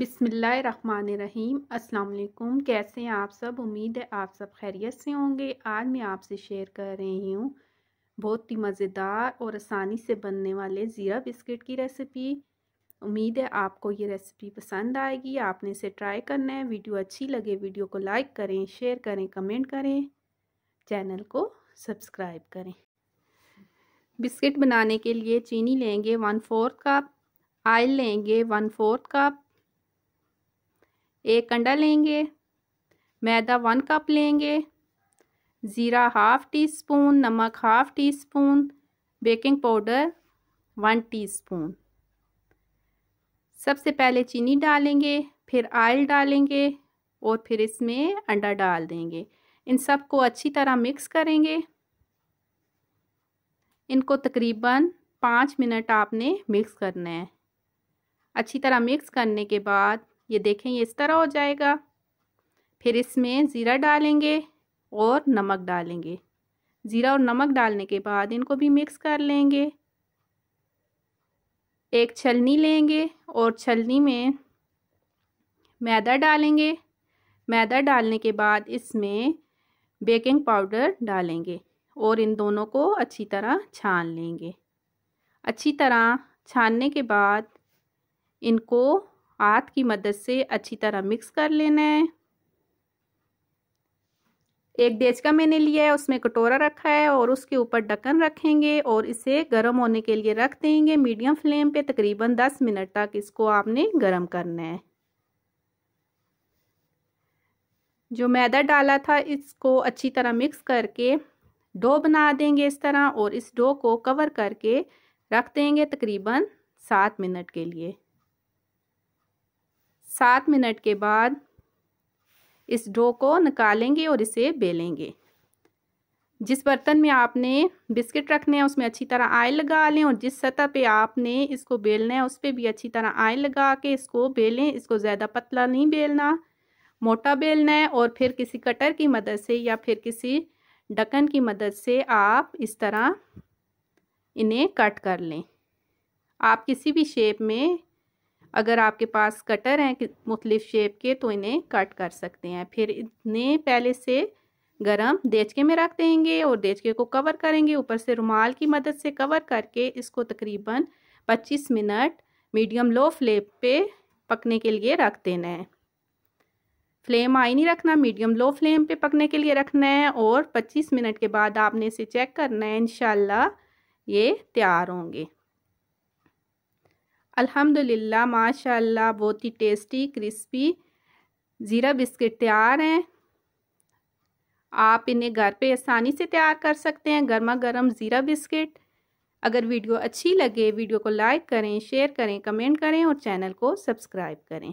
अस्सलाम वालेकुम कैसे हैं आप सब उम्मीद है आप सब खैरियत से होंगे आज मैं आपसे शेयर कर रही हूँ बहुत ही मज़ेदार और आसानी से बनने वाले ज़ीरा बिस्किट की रेसिपी उम्मीद है आपको ये रेसिपी पसंद आएगी आपने इसे ट्राई करना है वीडियो अच्छी लगे वीडियो को लाइक करें शेयर करें कमेंट करें चैनल को सब्सक्राइब करें बिस्किट बनाने के लिए चीनी लेंगे वन फोर्थ कप आयल लेंगे वन फोर्थ कप एक अंडा लेंगे मैदा वन कप लेंगे ज़ीरा हाफ़ टी स्पून नमक half teaspoon baking powder one teaspoon सबसे पहले चीनी डालेंगे फिर आयल डालेंगे और फिर इसमें अंडा डाल देंगे इन सब को अच्छी तरह मिक्स करेंगे इनको तकरीबन पाँच मिनट आपने मिक्स करना है अच्छी तरह मिक्स करने के बाद ये देखें ये इस तरह हो जाएगा फिर इसमें ज़ीरा डालेंगे और नमक डालेंगे ज़ीरा और नमक डालने के बाद इनको भी मिक्स कर लेंगे एक छलनी लेंगे और छलनी में मैदा डालेंगे मैदा डालने के बाद इसमें बेकिंग पाउडर डालेंगे और इन दोनों को अच्छी तरह छान लेंगे अच्छी तरह छानने के बाद इनको हाथ की मदद से अच्छी तरह मिक्स कर लेना है एक का मैंने लिया है उसमें कटोरा रखा है और उसके ऊपर ढक्कन रखेंगे और इसे गर्म होने के लिए रख देंगे मीडियम फ्लेम पे तकरीबन 10 मिनट तक इसको आपने गर्म करना है जो मैदा डाला था इसको अच्छी तरह मिक्स करके डो बना देंगे इस तरह और इस डो को कवर करके रख देंगे तकरीबन सात मिनट के लिए सात मिनट के बाद इस डो को निकालेंगे और इसे बेलेंगे जिस बर्तन में आपने बिस्किट रखने हैं उसमें अच्छी तरह आयल लगा लें और जिस सतह पे आपने इसको बेलना है उस पर भी अच्छी तरह आयल लगा के इसको बेलें इसको ज़्यादा पतला नहीं बेलना मोटा बेलना है और फिर किसी कटर की मदद से या फिर किसी ढक्कन की मदद से आप इस तरह इन्हें कट कर लें आप किसी भी शेप में अगर आपके पास कटर हैं मुख्तलिफ़ शेप के तो इन्हें कट कर सकते हैं फिर इतने पहले से गरम देचके में रख देंगे और देचके को कवर करेंगे ऊपर से रुमाल की मदद से कवर करके इसको तकरीबन 25 मिनट मीडियम लो फ्लेम पे पकने के लिए रख देना है फ्लेम आई नहीं रखना मीडियम लो फ्लेम पे पकने के लिए रखना है और 25 मिनट के बाद आपने इसे चेक करना है इन ये तैयार होंगे अल्हम्दुलिल्लाह माशाल्लाह बहुत ही टेस्टी क्रिस्पी ज़ीरा बिस्किट तैयार हैं आप इन्हें घर पे आसानी से तैयार कर सकते हैं गर्मा गर्म ज़ीरा बिस्किट अगर वीडियो अच्छी लगे वीडियो को लाइक करें शेयर करें कमेंट करें और चैनल को सब्सक्राइब करें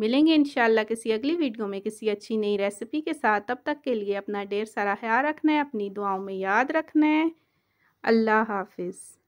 मिलेंगे इंशाल्लाह किसी अगली वीडियो में किसी अच्छी नई रेसिपी के साथ तब तक के लिए अपना ढेर सारा ख्याल रखना है अपनी दुआओं में याद रखना है अल्लाह हाफिज़